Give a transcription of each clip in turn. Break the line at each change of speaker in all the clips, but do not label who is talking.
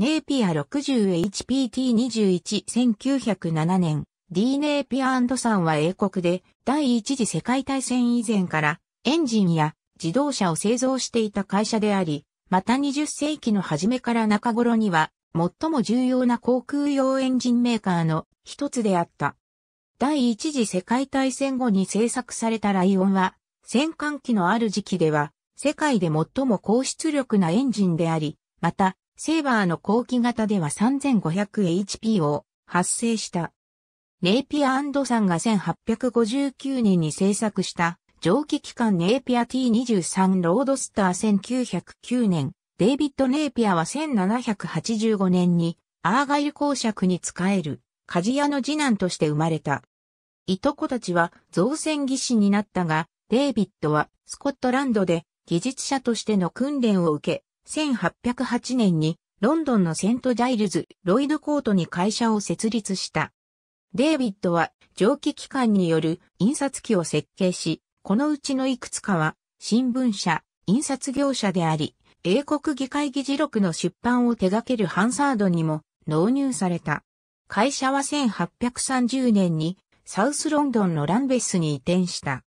ネーピア 60HPT21-1907 年、D ネーピアさんは英国で第一次世界大戦以前からエンジンや自動車を製造していた会社であり、また20世紀の初めから中頃には最も重要な航空用エンジンメーカーの一つであった。第一次世界大戦後に製作されたライオンは、戦艦機のある時期では、世界で最も高出力なエンジンであり、また、セーバーの後期型では 3500HP を発生した。ネイピアさんが1859年に製作した蒸気機関ネイピア T23 ロードスター1909年、デイビッド・ネイピアは1785年にアーガイル公爵に仕える鍛冶屋の次男として生まれた。いとこたちは造船技師になったが、デイビッドはスコットランドで技術者としての訓練を受け、1808年にロンドンのセントジャイルズ、ロイドコートに会社を設立した。デイビッドは蒸気機関による印刷機を設計し、このうちのいくつかは新聞社、印刷業者であり、英国議会議事録の出版を手掛けるハンサードにも納入された。会社は1830年にサウスロンドンのランベスに移転した。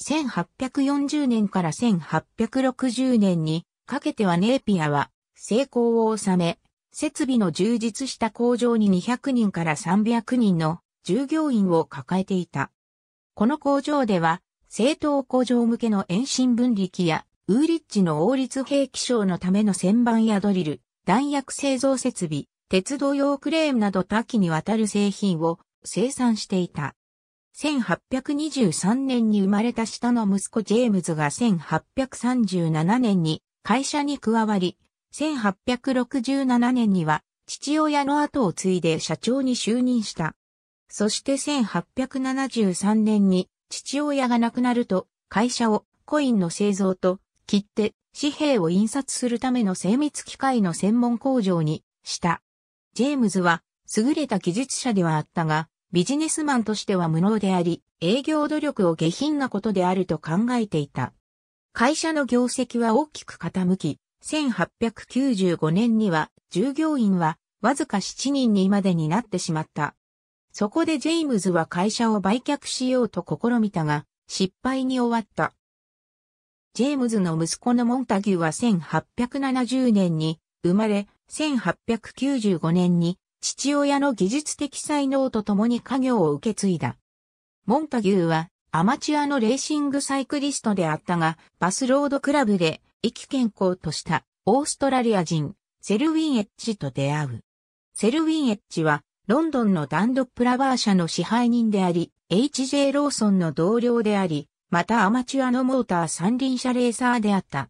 1840年から1860年にかけてはネーピアは成功を収め、設備の充実した工場に200人から300人の従業員を抱えていた。この工場では、正当工場向けの遠心分離機や、ウーリッチの王立兵器賞のための旋盤やドリル、弾薬製造設備、鉄道用クレームなど多岐にわたる製品を生産していた。1823年に生まれた下の息子ジェームズが1837年に会社に加わり、1867年には父親の後を継いで社長に就任した。そして1873年に父親が亡くなると会社をコインの製造と切手、紙幣を印刷するための精密機械の専門工場にした。ジェームズは優れた技術者ではあったが、ビジネスマンとしては無能であり、営業努力を下品なことであると考えていた。会社の業績は大きく傾き、1895年には従業員はわずか7人にまでになってしまった。そこでジェイムズは会社を売却しようと試みたが、失敗に終わった。ジェームズの息子のモンタギューは1870年に生まれ、1895年に父親の技術的才能と共に家業を受け継いだ。モンタギューはアマチュアのレーシングサイクリストであったが、バスロードクラブで意気健康としたオーストラリア人、セルウィン・エッジと出会う。セルウィン・エッジは、ロンドンのダンドップラバー社の支配人であり、HJ ローソンの同僚であり、またアマチュアのモーター三輪車レーサーであった。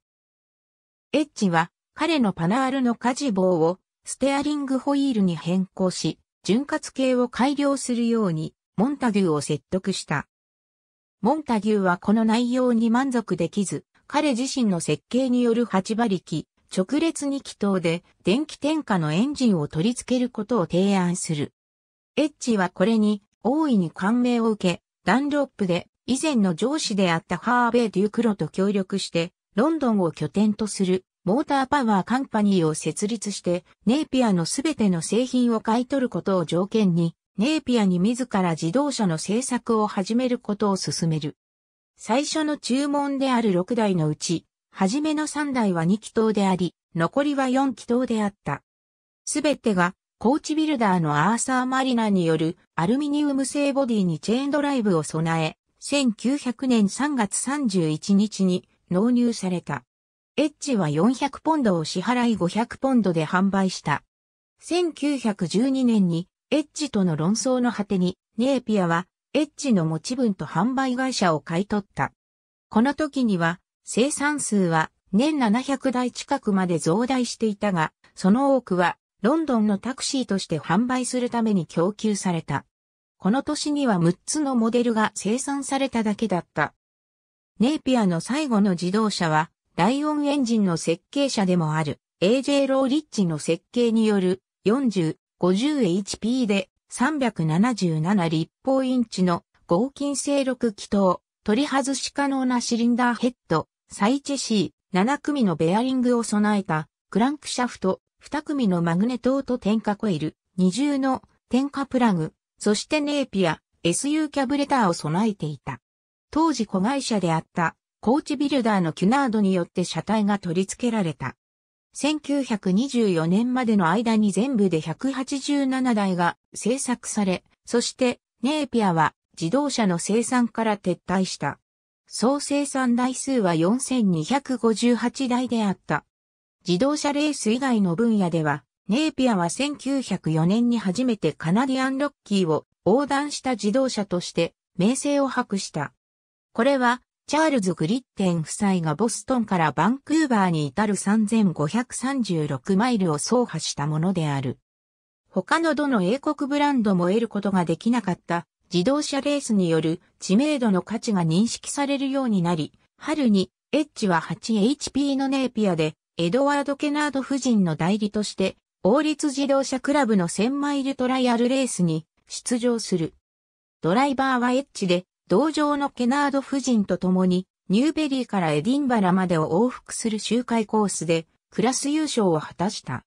エッジは、彼のパナールの火事棒をステアリングホイールに変更し、潤滑系を改良するように、モンタギューを説得した。モンタギューはこの内容に満足できず、彼自身の設計による8馬力、直列2気筒で電気点火のエンジンを取り付けることを提案する。エッジはこれに大いに感銘を受け、ダンロップで以前の上司であったハーベイ・デュークロと協力して、ロンドンを拠点とするモーターパワーカンパニーを設立して、ネイピアのすべての製品を買い取ることを条件に、ネーピアに自ら自動車の製作を始めることを進める。最初の注文である6台のうち、初めの3台は2気筒であり、残りは4気筒であった。すべてが、コーチビルダーのアーサー・マリナによるアルミニウム製ボディにチェーンドライブを備え、1900年3月31日に納入された。エッジは400ポンドを支払い500ポンドで販売した。1912年にエッジとの論争の果てに、ネーピアは、エッジの持ち分と販売会社を買い取った。この時には、生産数は年700台近くまで増大していたが、その多くはロンドンのタクシーとして販売するために供給された。この年には6つのモデルが生産されただけだった。ネイピアの最後の自動車は、ライオンエンジンの設計者でもある AJ ローリッチの設計による40 50HP で377立方インチの合金勢力気筒、取り外し可能なシリンダーヘッド、サイチェシー7組のベアリングを備えたクランクシャフト、2組のマグネトと点火コイル、二重の点火プラグ、そしてネーピア、SU キャブレターを備えていた。当時子会社であったコーチビルダーのキュナードによって車体が取り付けられた。1924年までの間に全部で187台が製作され、そしてネーピアは自動車の生産から撤退した。総生産台数は4258台であった。自動車レース以外の分野では、ネーピアは1904年に初めてカナディアンロッキーを横断した自動車として名声を博した。これはチャールズ・グリッテン夫妻がボストンからバンクーバーに至る3536マイルを走破したものである。他のどの英国ブランドも得ることができなかった自動車レースによる知名度の価値が認識されるようになり、春にエッジは 8HP のネーピアでエドワード・ケナード夫人の代理として王立自動車クラブの1000マイルトライアルレースに出場する。ドライバーはエッジで同場のケナード夫人と共に、ニューベリーからエディンバラまでを往復する周回コースで、クラス優勝を果たした。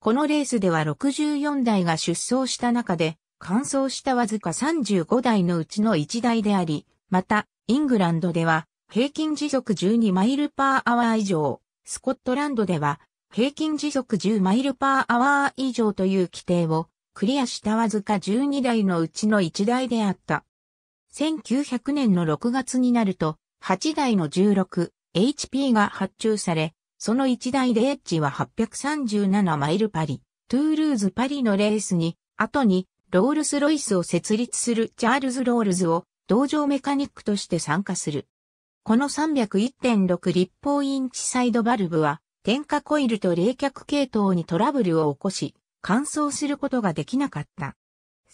このレースでは64台が出走した中で、完走したわずか35台のうちの1台であり、また、イングランドでは、平均時速12マイルパーアワー以上、スコットランドでは、平均時速10マイルパーアワー以上という規定を、クリアしたわずか12台のうちの1台であった。1900年の6月になると、8台の 16HP が発注され、その1台でエッジは837マイルパリ、トゥールーズパリのレースに、後にロールスロイスを設立するチャールズ・ロールズを同乗メカニックとして参加する。この301.6立方インチサイドバルブは、点火コイルと冷却系統にトラブルを起こし、乾燥することができなかった。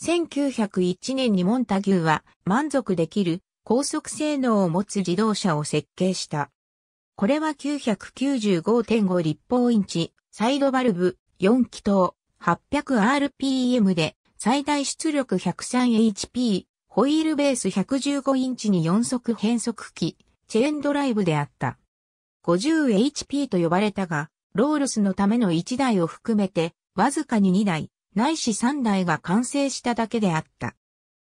1901年にモンタギューは満足できる高速性能を持つ自動車を設計した。これは995.5立方インチ、サイドバルブ、4気筒、800rpm で、最大出力 103hp、ホイールベース115インチに4速変速機、チェーンドライブであった。50hp と呼ばれたが、ロールスのための1台を含めて、わずかに2台、ないし3台が完成しただけであった。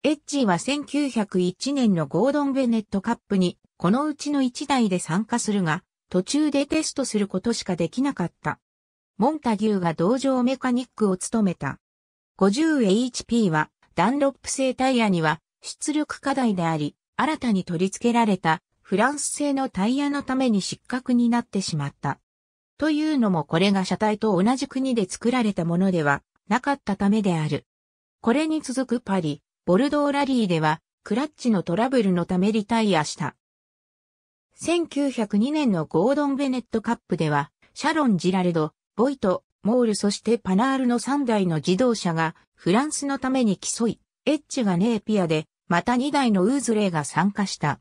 エッジは1901年のゴードン・ベネットカップに、このうちの1台で参加するが、途中でテストすることしかできなかった。モンタギューが同乗メカニックを務めた。50HP は、ダンロップ製タイヤには出力課題であり、新たに取り付けられたフランス製のタイヤのために失格になってしまった。というのもこれが車体と同じ国で作られたものではなかったためである。これに続くパリ、ボルドーラリーでは、クラッチのトラブルのためリタイアした。1902年のゴードン・ベネットカップでは、シャロン・ジラルド、ボイト、モールそしてパナールの3台の自動車がフランスのために競い、エッチがネーピアで、また2台のウーズレイが参加した。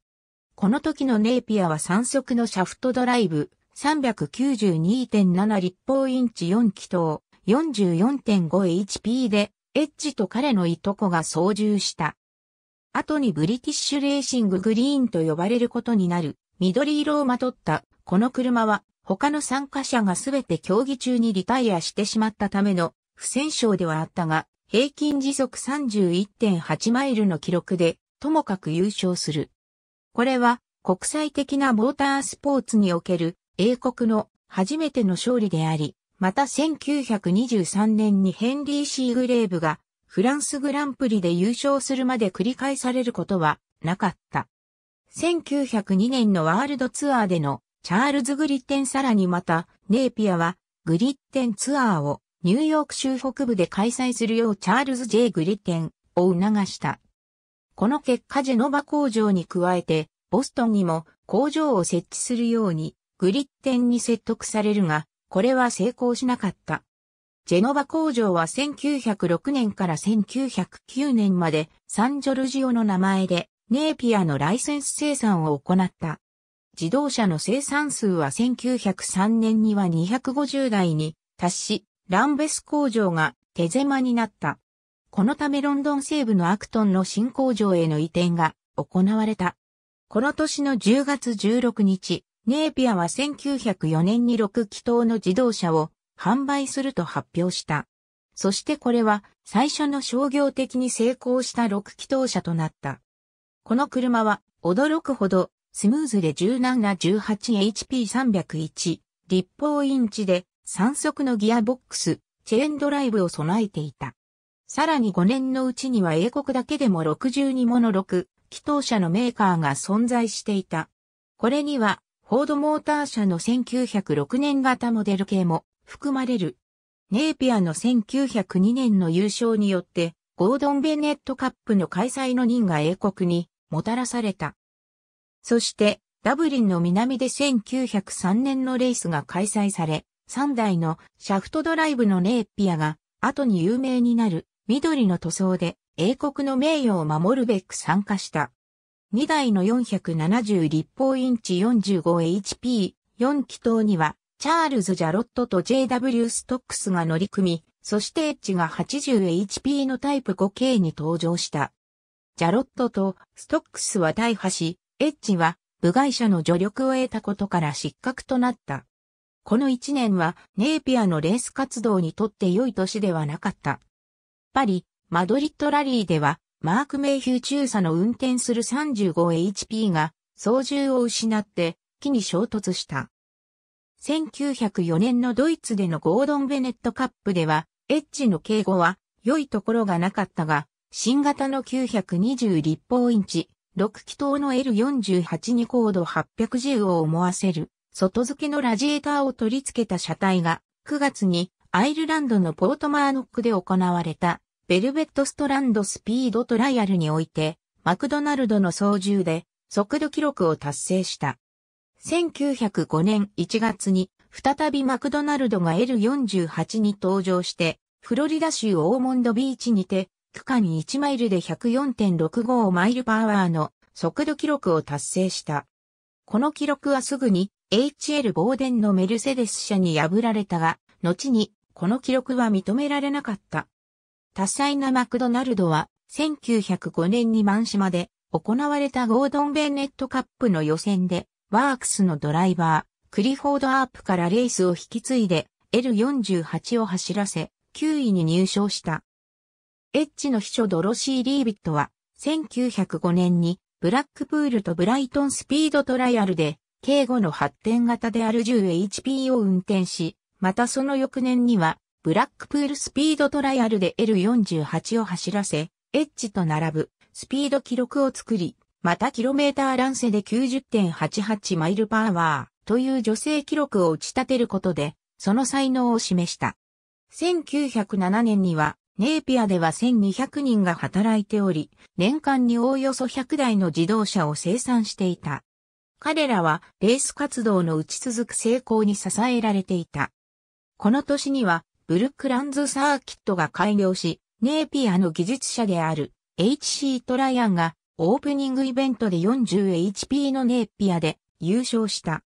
この時のネーピアは3速のシャフトドライブ、392.7立方インチ4気筒、44.5HP で、エッジと彼のいとこが操縦した。後にブリティッシュレーシンググリーンと呼ばれることになる、緑色をまとった、この車は、他の参加者がすべて競技中にリタイアしてしまったための、不戦勝ではあったが、平均時速31.8マイルの記録で、ともかく優勝する。これは、国際的なモータースポーツにおける、英国の初めての勝利であり、また1923年にヘンリー・シーグレーブがフランスグランプリで優勝するまで繰り返されることはなかった。1902年のワールドツアーでのチャールズ・グリッテンさらにまたネーピアはグリッテンツアーをニューヨーク州北部で開催するようチャールズ・ J・ グリッテンを促した。この結果ジェノバ工場に加えてボストンにも工場を設置するようにグリッテンに説得されるがこれは成功しなかった。ジェノバ工場は1906年から1909年までサンジョルジオの名前でネーピアのライセンス生産を行った。自動車の生産数は1903年には250台に達し、ランベス工場が手狭になった。このためロンドン西部のアクトンの新工場への移転が行われた。この年の10月16日、ネーピアは1904年に6気筒の自動車を販売すると発表した。そしてこれは最初の商業的に成功した6気筒車となった。この車は驚くほどスムーズで柔軟な 18HP301 立方インチで3速のギアボックス、チェーンドライブを備えていた。さらに5年のうちには英国だけでも62もの6気筒車のメーカーが存在していた。これにはフォードモーター社の1906年型モデル系も含まれる。ネイピアの1902年の優勝によって、ゴードン・ベネットカップの開催の任が英国にもたらされた。そして、ダブリンの南で1903年のレースが開催され、3台のシャフトドライブのネイピアが後に有名になる緑の塗装で英国の名誉を守るべく参加した。2台の470立方インチ 45HP、4気筒には、チャールズ・ジャロットと JW ストックスが乗り組み、そして H が 80HP のタイプ 5K に登場した。ジャロットとストックスは大破し、H は部外者の助力を得たことから失格となった。この1年はネイピアのレース活動にとって良い年ではなかった。パリ、マドリッドラリーではマーク・メイヒュー中佐の運転する 35HP が操縦を失って木に衝突した。1904年のドイツでのゴードン・ベネットカップでは、エッジの警護は良いところがなかったが、新型の920立方インチ、6気筒の L48 に高度8 1 0を思わせる、外付けのラジエーターを取り付けた車体が、9月にアイルランドのポートマーノックで行われたベルベットストランドスピードトライアルにおいて、マクドナルドの操縦で速度記録を達成した。1905年1月に再びマクドナルドが L48 に登場して、フロリダ州オーモンドビーチにて、区間1マイルで104.65マイルパワーの速度記録を達成した。この記録はすぐに HL ボーデンのメルセデス社に破られたが、後にこの記録は認められなかった。多彩なマクドナルドは、1905年に満島で行われたゴードン・ベンネットカップの予選で、ワークスのドライバー、クリフォード・アープからレースを引き継いで、L48 を走らせ、9位に入賞した。エッジの秘書ドロシー・リービットは、1905年に、ブラックプールとブライトンスピードトライアルで、警護の発展型である 10HP を運転し、またその翌年には、ブラックプールスピードトライアルで L48 を走らせ、エッジと並ぶスピード記録を作り、またキロメーター乱世で90.88マイルパーワーという女性記録を打ち立てることで、その才能を示した。1907年には、ネーピアでは1200人が働いており、年間におおよそ100台の自動車を生産していた。彼らはレース活動の打ち続く成功に支えられていた。この年にはブルックランズサーキットが開業し、ネーピアの技術者である HC トライアンがオープニングイベントで 40HP のネーピアで優勝した。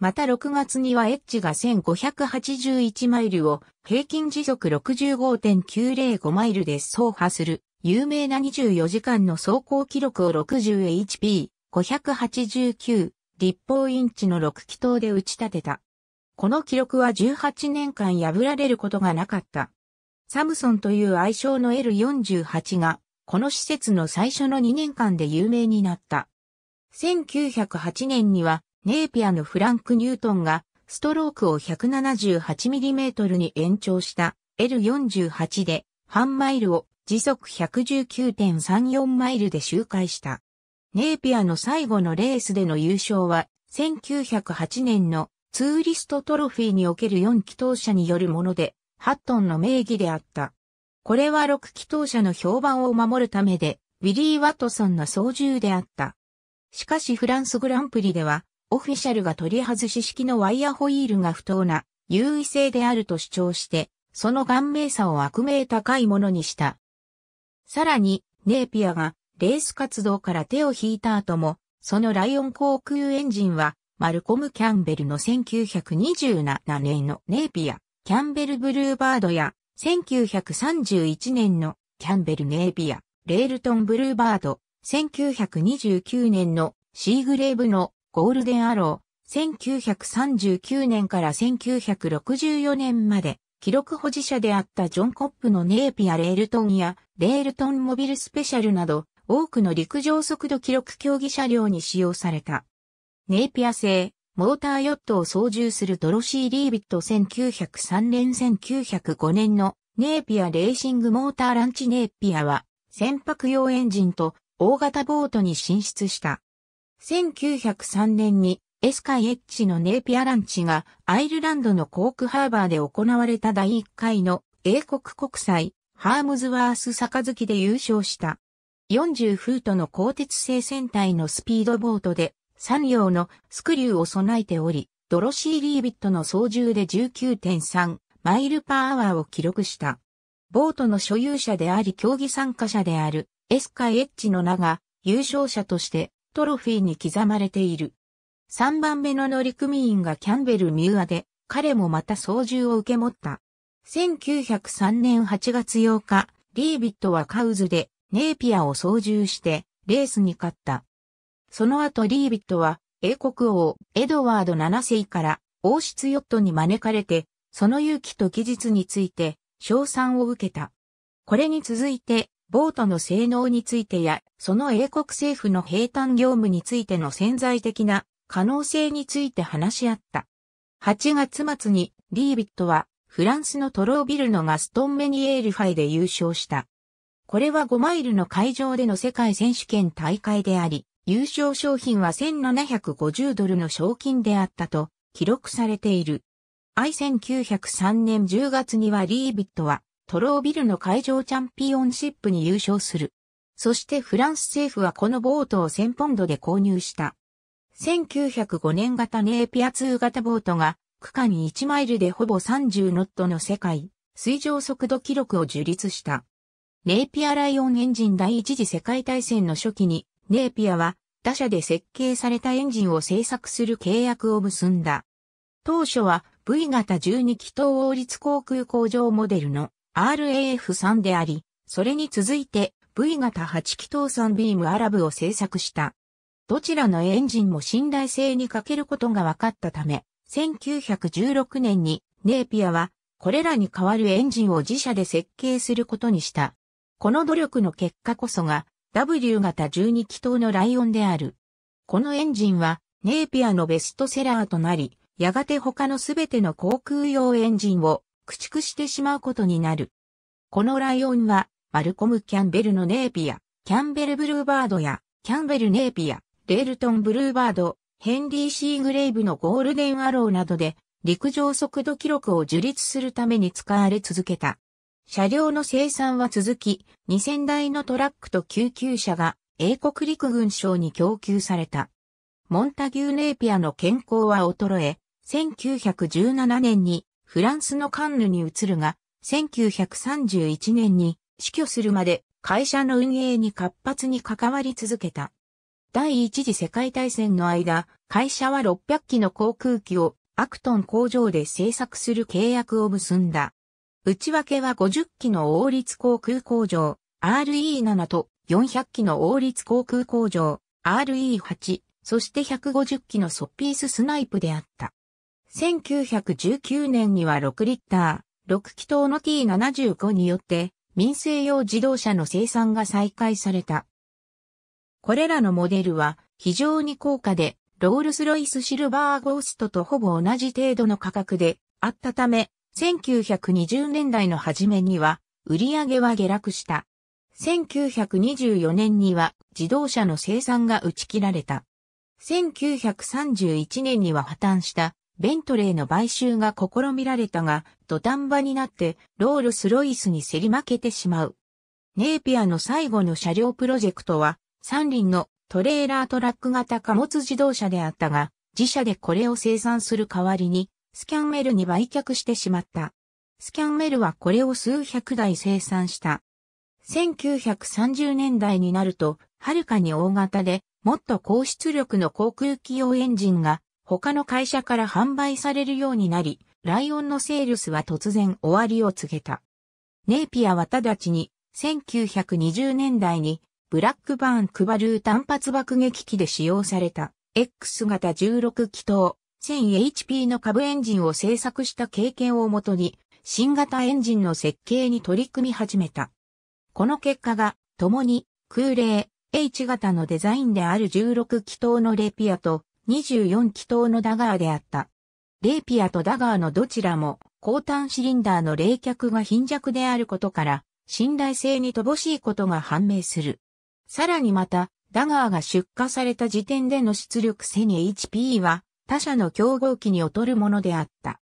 また6月にはエッジが1581マイルを平均時速65.905マイルで走破する有名な24時間の走行記録を 60HP589 立方インチの6気筒で打ち立てた。この記録は18年間破られることがなかった。サムソンという愛称の L48 が、この施設の最初の2年間で有名になった。1908年には、ネーピアのフランク・ニュートンが、ストロークを 178mm に延長した L48 で、半マイルを時速119.34マイルで周回した。ネーピアの最後のレースでの優勝は、1908年のツーリストトロフィーにおける4気筒車によるもので、ハットンの名義であった。これは6気筒車の評判を守るためで、ウィリー・ワットソンの操縦であった。しかしフランスグランプリでは、オフィシャルが取り外し式のワイヤホイールが不当な優位性であると主張して、その顔面差を悪名高いものにした。さらに、ネーピアがレース活動から手を引いた後も、そのライオン航空エンジンはマルコム・キャンベルの1927年のネーピア、キャンベル・ブルーバードや、1931年のキャンベル・ネーピア、レールトン・ブルーバード、1929年のシーグレーブのゴールデン・アロー、1939年から1964年まで、記録保持者であったジョン・コップのネーピア・レールトンや、レールトン・モビル・スペシャルなど、多くの陸上速度記録競技車両に使用された。ネイピア製、モーターヨットを操縦するドロシー・リービット1903年1905年のネイピアレーシングモーターランチネイピアは船舶用エンジンと大型ボートに進出した。1903年にエスカイエッジのネイピアランチがアイルランドのコークハーバーで行われた第1回の英国国際ハームズワース杯で優勝した。40フートの鋼鉄製船体のスピードボートで三両のスクリューを備えており、ドロシー・リービットの操縦で19.3マイルパーアワーを記録した。ボートの所有者であり競技参加者であるエスカ・エッジの名が優勝者としてトロフィーに刻まれている。3番目の乗組員がキャンベル・ミューアで、彼もまた操縦を受け持った。1903年8月8日、リービットはカウズでネーピアを操縦してレースに勝った。その後リービットは英国王エドワード7世から王室ヨットに招かれて、その勇気と技術について賞賛を受けた。これに続いて、ボートの性能についてや、その英国政府の平坦業務についての潜在的な可能性について話し合った。8月末にリービットはフランスのトロービルのガストン・メニエールファイで優勝した。これは5マイルの会場での世界選手権大会であり、優勝賞品は1750ドルの賞金であったと記録されている。愛1903年10月にはリービットはトロービルの海上チャンピオンシップに優勝する。そしてフランス政府はこのボートを1000ポンドで購入した。1905年型ネーピア2型ボートが区間1マイルでほぼ30ノットの世界水上速度記録を樹立した。ネーピアライオンエンジン第一次世界大戦の初期にネーピアは他社で設計されたエンジンを製作する契約を結んだ。当初は V 型12気筒王立航空工場モデルの RAF3 であり、それに続いて V 型8気筒3ビームアラブを製作した。どちらのエンジンも信頼性に欠けることが分かったため、1916年にネーピアはこれらに代わるエンジンを自社で設計することにした。この努力の結果こそが W 型12気筒のライオンである。このエンジンはネイピアのベストセラーとなり、やがて他のすべての航空用エンジンを駆逐してしまうことになる。このライオンは、マルコム・キャンベルのネイピア、キャンベル・ブルーバードや、キャンベル・ネイピア、レールトン・ブルーバード、ヘンリー・シーグレイブのゴールデン・アローなどで、陸上速度記録を樹立するために使われ続けた。車両の生産は続き、2000台のトラックと救急車が英国陸軍省に供給された。モンタギュー・ネーピアの健康は衰え、1917年にフランスのカンヌに移るが、1931年に死去するまで会社の運営に活発に関わり続けた。第一次世界大戦の間、会社は600機の航空機をアクトン工場で製作する契約を結んだ。内訳は50機の王立航空工場 RE7 と400機の王立航空工場 RE8、そして150機のソッピーススナイプであった。1919年には6リッター、6気筒の T75 によって民生用自動車の生産が再開された。これらのモデルは非常に高価で、ロールスロイスシルバーゴーストとほぼ同じ程度の価格であったため、1920年代の初めには売り上げは下落した。1924年には自動車の生産が打ち切られた。1931年には破綻したベントレーの買収が試みられたが土壇場になってロールスロイスに競り負けてしまう。ネイピアの最後の車両プロジェクトは三輪のトレーラートラック型貨物自動車であったが自社でこれを生産する代わりにスキャンメルに売却してしまった。スキャンメルはこれを数百台生産した。1930年代になると、はるかに大型で、もっと高出力の航空機用エンジンが、他の会社から販売されるようになり、ライオンのセールスは突然終わりを告げた。ネイピアは直ちに、1920年代に、ブラックバーン・クバルー単発爆撃機で使用された、X 型16気筒、1000HP の株エンジンを製作した経験をもとに、新型エンジンの設計に取り組み始めた。この結果が、共に、空冷、H 型のデザインである16気筒のレピアと24気筒のダガーであった。レピアとダガーのどちらも、高端シリンダーの冷却が貧弱であることから、信頼性に乏しいことが判明する。さらにまた、ダガーが出荷された時点での出力1000 HP は他社の競合機に劣るものであった。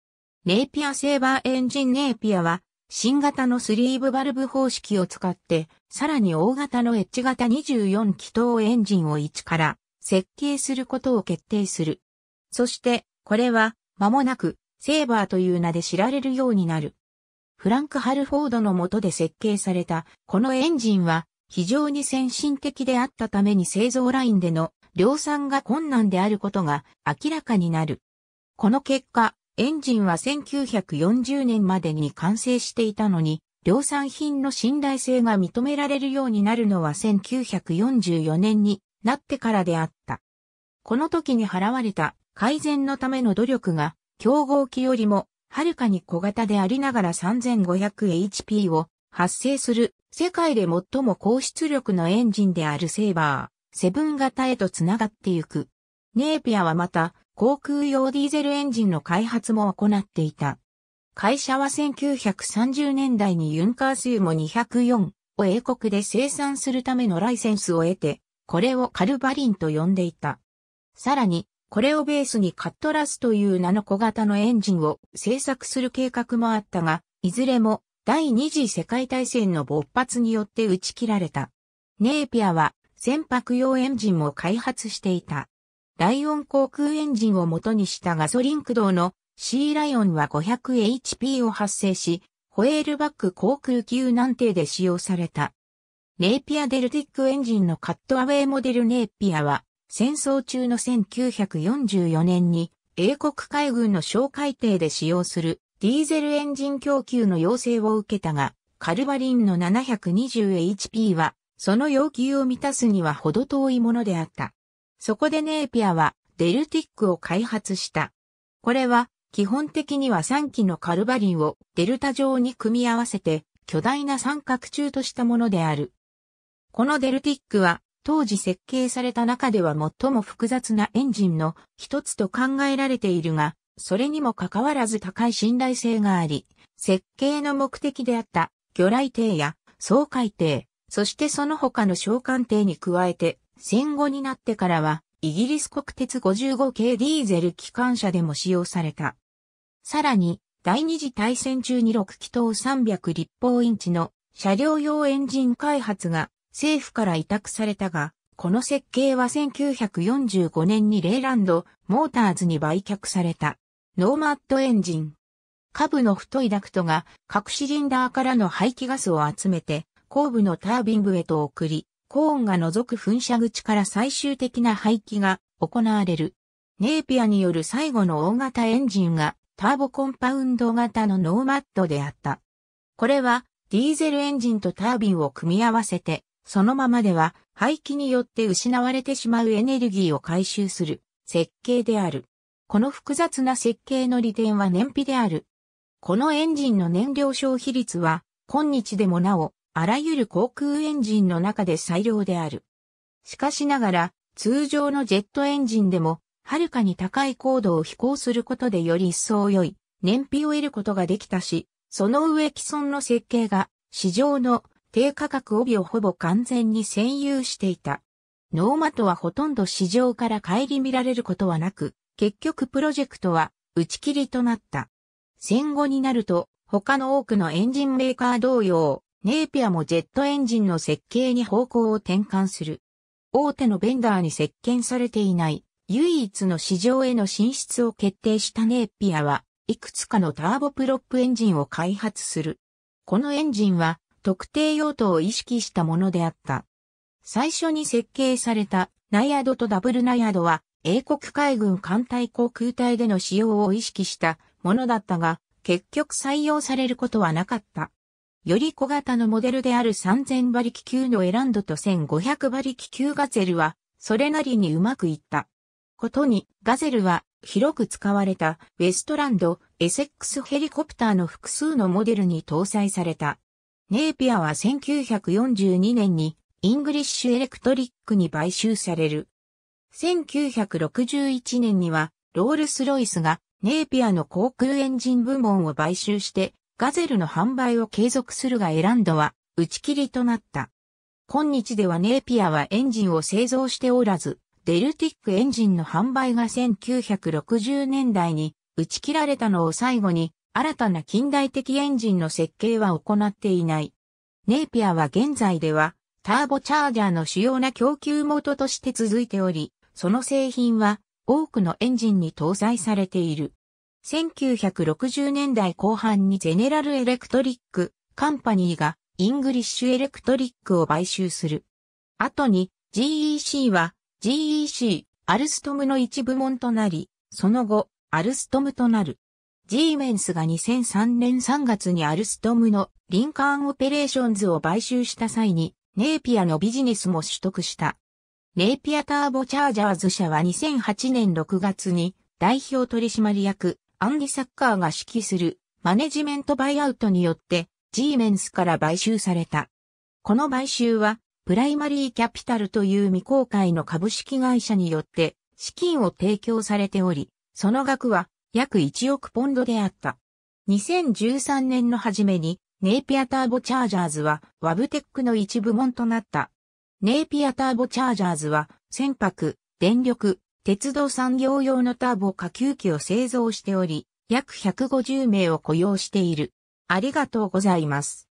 ネイピアセーバーエンジンネイピアは、新型のスリーブバルブ方式を使って、さらに大型のエッジ型24気筒エンジンを1から設計することを決定する。そして、これは、間もなく、セーバーという名で知られるようになる。フランク・ハルフォードの下で設計された、このエンジンは、非常に先進的であったために製造ラインでの量産が困難であることが明らかになる。この結果、エンジンは1940年までに完成していたのに、量産品の信頼性が認められるようになるのは1944年になってからであった。この時に払われた改善のための努力が、競合機よりも、はるかに小型でありながら 3500HP を発生する世界で最も高出力のエンジンであるセーバー。セブン型へと繋がってゆく。ネーピアはまた、航空用ディーゼルエンジンの開発も行っていた。会社は1930年代にユンカースユも204を英国で生産するためのライセンスを得て、これをカルバリンと呼んでいた。さらに、これをベースにカットラスという名の小型のエンジンを製作する計画もあったが、いずれも第二次世界大戦の勃発によって打ち切られた。ネーピアは船舶用エンジンも開発していた。ライオン航空エンジンを元にしたガソリン駆動の C ライオンは 500HP を発生し、ホエールバック航空級難定で使用された。ネイピアデルティックエンジンのカットアウェイモデルネイピアは、戦争中の1944年に英国海軍の小海艇で使用するディーゼルエンジン供給の要請を受けたが、カルバリンの 720HP はその要求を満たすにはほど遠いものであった。そこでネーピアはデルティックを開発した。これは基本的には3機のカルバリンをデルタ状に組み合わせて巨大な三角柱としたものである。このデルティックは当時設計された中では最も複雑なエンジンの一つと考えられているが、それにもかかわらず高い信頼性があり、設計の目的であった魚雷艇や掃海艇、そしてその他の小艦艇に加えて、戦後になってからは、イギリス国鉄55系ディーゼル機関車でも使用された。さらに、第二次大戦中に6気筒300立方インチの車両用エンジン開発が政府から委託されたが、この設計は1945年にレイランド・モーターズに売却された。ノーマットエンジン。下部の太いダクトが各シリンダーからの排気ガスを集めて後部のタービングへと送り、コーンが除く噴射口から最終的な排気が行われる。ネイピアによる最後の大型エンジンがターボコンパウンド型のノーマットであった。これはディーゼルエンジンとタービンを組み合わせて、そのままでは排気によって失われてしまうエネルギーを回収する設計である。この複雑な設計の利点は燃費である。このエンジンの燃料消費率は今日でもなおあらゆる航空エンジンの中で最良である。しかしながら、通常のジェットエンジンでも、はるかに高い高度を飛行することでより一層良い燃費を得ることができたし、その上既存の設計が市場の低価格帯をほぼ完全に占有していた。ノーマトはほとんど市場から顧みられることはなく、結局プロジェクトは打ち切りとなった。戦後になると他の多くのエンジンメーカー同様、ネーピアもジェットエンジンの設計に方向を転換する。大手のベンダーに接見されていない唯一の市場への進出を決定したネーピアはいくつかのターボプロップエンジンを開発する。このエンジンは特定用途を意識したものであった。最初に設計されたナイアドとダブルナイアドは英国海軍艦隊航空隊での使用を意識したものだったが結局採用されることはなかった。より小型のモデルである3000馬力級のエランドと1500馬力級ガゼルは、それなりにうまくいった。ことに、ガゼルは、広く使われた、ウェストランド、エセックスヘリコプターの複数のモデルに搭載された。ネイピアは1942年に、イングリッシュエレクトリックに買収される。1961年には、ロールスロイスが、ネイピアの航空エンジン部門を買収して、ガゼルの販売を継続するがエランドは打ち切りとなった。今日ではネーピアはエンジンを製造しておらず、デルティックエンジンの販売が1960年代に打ち切られたのを最後に、新たな近代的エンジンの設計は行っていない。ネーピアは現在では、ターボチャージャーの主要な供給元として続いており、その製品は多くのエンジンに搭載されている。1960年代後半にゼネラルエレクトリック、カンパニーがイングリッシュエレクトリックを買収する。後に GEC は GEC、アルストムの一部門となり、その後、アルストムとなる。ジーメンスが2003年3月にアルストムのリンカーンオペレーションズを買収した際に、ネイピアのビジネスも取得した。ネイピアターボチャージャーズ社は2008年6月に代表取締役アンディ・サッカーが指揮するマネジメントバイアウトによって、G メンスから買収された。この買収は、プライマリーキャピタルという未公開の株式会社によって資金を提供されており、その額は約1億ポンドであった。2013年の初めにネイピアターボチャージャーズはワブテックの一部門となった。ネイピアターボチャージャーズは船舶、電力、鉄道産業用のターボ下級機を製造しており、約150名を雇用している。ありがとうございます。